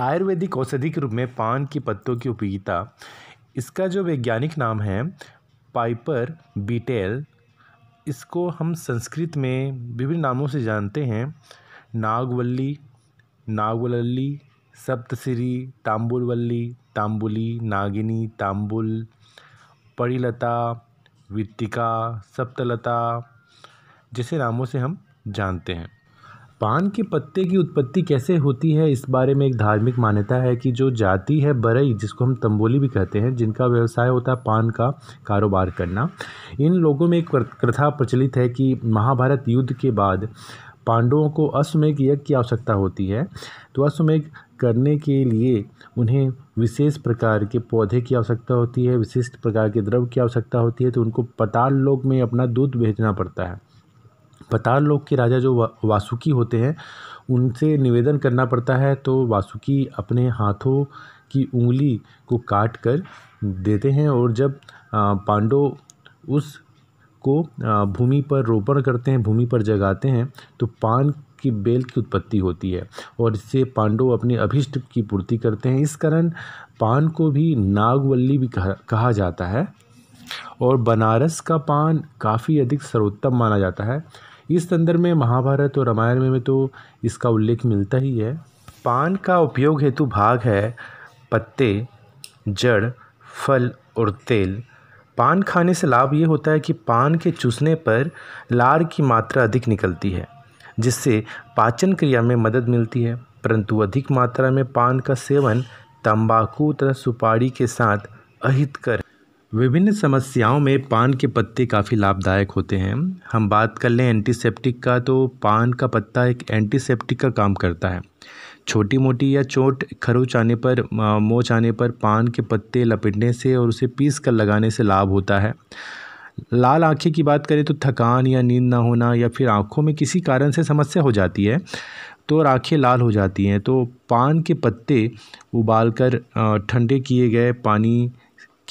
आयुर्वेदिक औषधि के रूप में पान के पत्तों की उपयोगिता इसका जो वैज्ञानिक नाम है पाइपर बीटेल इसको हम संस्कृत में विभिन्न नामों से जानते हैं नागवल्ली नागवल्ली सप्तरी तांबुलवल्ली तांबुली नागिनी तांबुल परिलता वित्तिका सप्तलता जैसे नामों से हम जानते हैं पान के पत्ते की उत्पत्ति कैसे होती है इस बारे में एक धार्मिक मान्यता है कि जो जाति है बरई जिसको हम तंबोली भी कहते हैं जिनका व्यवसाय होता है पान का कारोबार करना इन लोगों में एक प्रथा प्रचलित है कि महाभारत युद्ध के बाद पांडवों को अश्वमेघ यज्ञ की आवश्यकता होती है तो अश्वमेघ करने के लिए उन्हें विशेष प्रकार के पौधे की आवश्यकता होती है विशिष्ट प्रकार के द्रव की आवश्यकता होती है तो उनको पताल लोक में अपना दूध भेजना पड़ता है पताल लोक के राजा जो वासुकी होते हैं उनसे निवेदन करना पड़ता है तो वासुकी अपने हाथों की उंगली को काट कर देते हैं और जब पांडव उस को भूमि पर रोपण करते हैं भूमि पर जगाते हैं तो पान की बेल की उत्पत्ति होती है और इससे पांडव अपने अभिष्ट की पूर्ति करते हैं इस कारण पान को भी नागवल्ली भी कहा, कहा जाता है और बनारस का पान काफ़ी अधिक सर्वोत्तम माना जाता है इस संदर्भ में महाभारत और रामायण में, में तो इसका उल्लेख मिलता ही है पान का उपयोग हेतु भाग है पत्ते जड़ फल और तेल पान खाने से लाभ ये होता है कि पान के चूसने पर लार की मात्रा अधिक निकलती है जिससे पाचन क्रिया में मदद मिलती है परंतु अधिक मात्रा में पान का सेवन तंबाकू तथा सुपारी के साथ अहित कर विभिन्न समस्याओं में पान के पत्ते काफ़ी लाभदायक होते हैं हम बात कर लें एंटीसेप्टिक का तो पान का पत्ता एक एंटीसेप्टिक का काम करता है छोटी मोटी या चोट खरोच आने पर मोच आने पर पान के पत्ते लपेटने से और उसे पीस कर लगाने से लाभ होता है लाल आँखें की बात करें तो थकान या नींद ना होना या फिर आँखों में किसी कारण से समस्या हो जाती है तो और आँखें लाल हो जाती हैं तो पान के पत्ते उबाल कर ठंडे किए गए पानी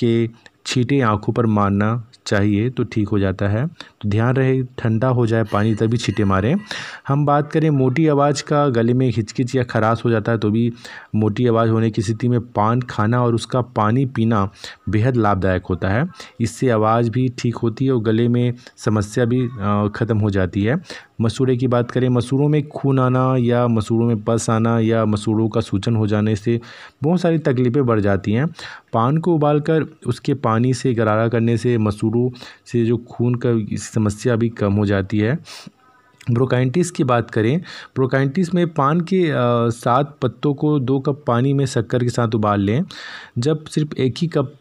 के छींटे आँखों पर मारना चाहिए तो ठीक हो जाता है तो ध्यान रहे ठंडा हो जाए पानी तभी छीटे मारें हम बात करें मोटी आवाज़ का गले में हिचकिच या खराश हो जाता है तो भी मोटी आवाज़ होने की स्थिति में पान खाना और उसका पानी पीना बेहद लाभदायक होता है इससे आवाज़ भी ठीक होती है और गले में समस्या भी ख़त्म हो जाती है मसूड़े की बात करें मसूड़ों में खून आना या मसूड़ों में पस आना या मसूड़ों का सूजन हो जाने से बहुत सारी तकलीफ़ें बढ़ जाती हैं पान को उबाल कर उसके पानी से गरारा करने से मसूड़ों से जो खून का समस्या भी कम हो जाती है ब्रोकाइंटिस की बात करें ब्रोकाइंटिस में पान के सात पत्तों को दो कप पानी में शक्कर के साथ उबाल लें जब सिर्फ एक ही कप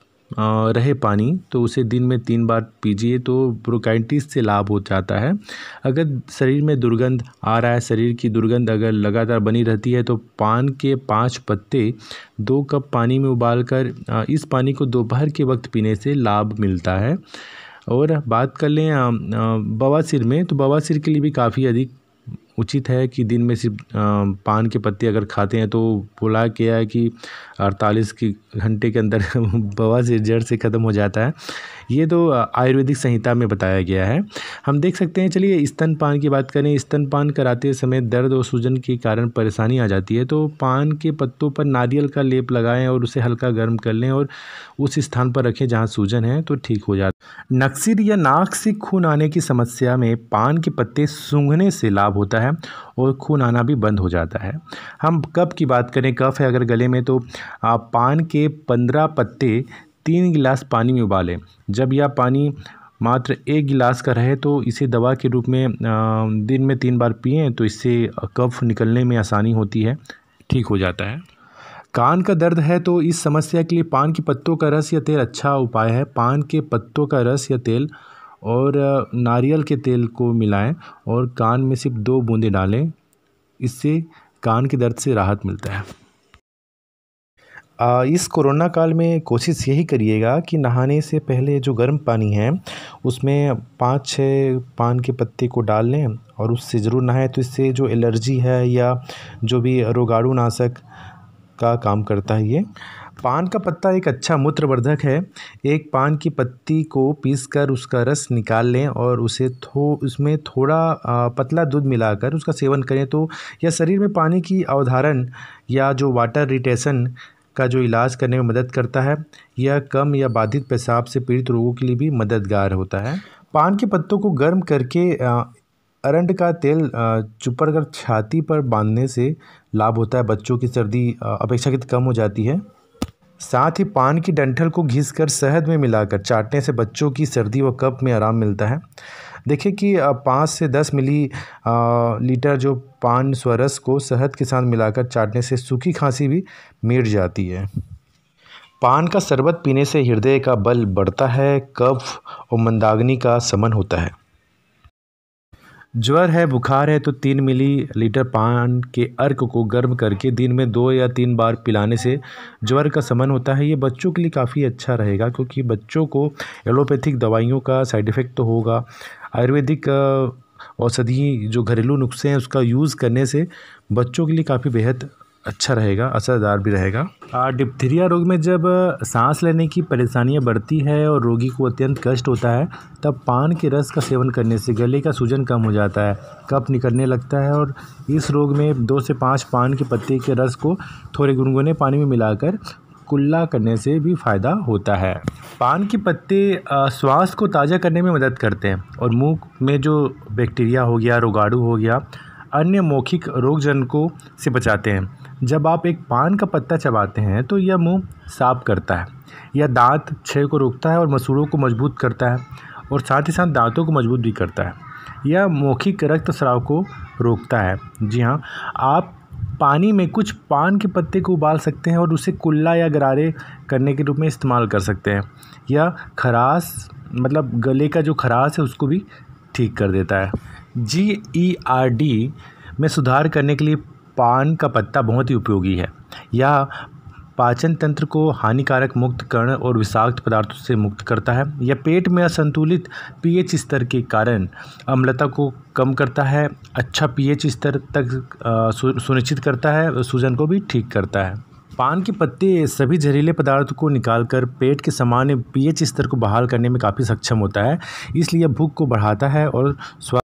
रहे पानी तो उसे दिन में तीन बार पीजिए तो ब्रोकाइंटिस से लाभ हो जाता है अगर शरीर में दुर्गंध आ रहा है शरीर की दुर्गंध अगर लगातार बनी रहती है तो पान के पांच पत्ते दो कप पानी में उबालकर इस पानी को दोपहर के वक्त पीने से लाभ मिलता है और बात कर लें बवासीर में तो बवासीर के लिए भी काफ़ी अधिक उचित है कि दिन में सिर्फ पान के पत्ते अगर खाते हैं तो बोला गया है कि अड़तालीस के घंटे के अंदर बवा से जड़ से ख़त्म हो जाता है ये तो आयुर्वेदिक संहिता में बताया गया है हम देख सकते हैं चलिए स्तन पान की बात करें स्तन पान कराते समय दर्द और सूजन के कारण परेशानी आ जाती है तो पान के पत्तों पर नारियल का लेप लगाएं और उसे हल्का गर्म कर लें और उस स्थान पर रखें जहाँ सूजन है तो ठीक हो जाता नक्सिर या नाक से खून आने की समस्या में पान के पत्ते सूंघने से लाभ होता है है और खून आना भी बंद हो जाता है हम कफ की बात करें कफ है अगर गले में तो आप पान के पंद्रह पत्ते तीन गिलास पानी में उबालें जब यह पानी मात्र एक गिलास का रहे तो इसे दवा के रूप में दिन में तीन बार पिए तो इससे कफ निकलने में आसानी होती है ठीक हो जाता है कान का दर्द है तो इस समस्या के लिए पान के पत्तों का रस या तेल अच्छा उपाय है पान के पत्तों का रस या तेल और नारियल के तेल को मिलाएं और कान में सिर्फ दो बूंदें डालें इससे कान के दर्द से राहत मिलता है आ, इस कोरोना काल में कोशिश यही करिएगा कि नहाने से पहले जो गर्म पानी है उसमें पाँच छः पान के पत्ते को डाल लें और उससे ज़रूर नहाएं तो इससे जो एलर्जी है या जो भी रोगाणुनाशक का काम करता है ये पान का पत्ता एक अच्छा मूत्रवर्धक है एक पान की पत्ती को पीसकर उसका रस निकाल लें और उसे थो उसमें थोड़ा पतला दूध मिलाकर उसका सेवन करें तो यह शरीर में पानी की अवधारण या जो वाटर रिटेशन का जो इलाज करने में मदद करता है यह कम या बाधित पेशाब से पीड़ित रोगों के लिए भी मददगार होता है पान के पत्तों को गर्म करके अरंड का तेल चुपड़ कर छाती पर बांधने से लाभ होता है बच्चों की सर्दी अपेक्षाकृत कम हो जाती है साथ ही पान की डंठल को घिसकर शहद में मिलाकर चाटने से बच्चों की सर्दी व कप में आराम मिलता है देखिए कि पाँच से दस मिली लीटर जो पान स्वरस को शहद के साथ मिलाकर चाटने से सूखी खांसी भी मिट जाती है पान का शरबत पीने से हृदय का बल बढ़ता है कफ और मंदाग्नि का समन होता है ज्वर है बुखार है तो तीन मिली लीटर पान के अर्क को गर्म करके दिन में दो या तीन बार पिलाने से ज्वर का समन होता है ये बच्चों के लिए काफ़ी अच्छा रहेगा क्योंकि बच्चों को एलोपैथिक दवाइयों का साइड इफ़ेक्ट तो होगा आयुर्वेदिक औषधि जो घरेलू नुस्खे हैं उसका यूज़ करने से बच्चों के लिए काफ़ी बेहद अच्छा रहेगा असरदार भी रहेगा डिप्थीरिया रोग में जब सांस लेने की परेशानियां बढ़ती है और रोगी को अत्यंत कष्ट होता है तब पान के रस का सेवन करने से गले का सूजन कम हो जाता है कप निकलने लगता है और इस रोग में दो से पाँच पान के पत्ते के रस को थोड़े गुनगुने पानी में मिलाकर कुल्ला करने से भी फ़ायदा होता है पान के पत्ते श्वास को ताज़ा करने में मदद करते हैं और मुंह में जो बैक्टीरिया हो गया रोगाणु हो गया अन्य मौखिक रोगजन को से बचाते हैं जब आप एक पान का पत्ता चबाते हैं तो यह मुंह साफ करता है यह दांत क्षय को रोकता है और मसूड़ों को मजबूत करता है और साथ ही साथ दांतों को मजबूत भी करता है यह मौखिक रक्त स्राव को रोकता है जी हाँ आप पानी में कुछ पान के पत्ते को उबाल सकते हैं और उसे कुल्ला या गरारे करने के रूप में इस्तेमाल कर सकते हैं यह खराश मतलब गले का जो खराश है उसको भी ठीक कर देता है जी ई आर डी में सुधार करने के लिए पान का पत्ता बहुत ही उपयोगी है यह पाचन तंत्र को हानिकारक मुक्त कर्ण और विषाक्त पदार्थों से मुक्त करता है यह पेट में असंतुलित पीएच स्तर के कारण अम्लता को कम करता है अच्छा पीएच स्तर तक सुनिश्चित करता है सूजन को भी ठीक करता है पान के पत्ते सभी जहरीले पदार्थ को निकालकर पेट के सामान्य पीएच स्तर को बहाल करने में काफ़ी सक्षम होता है इसलिए भूख को बढ़ाता है और स्वास्थ्य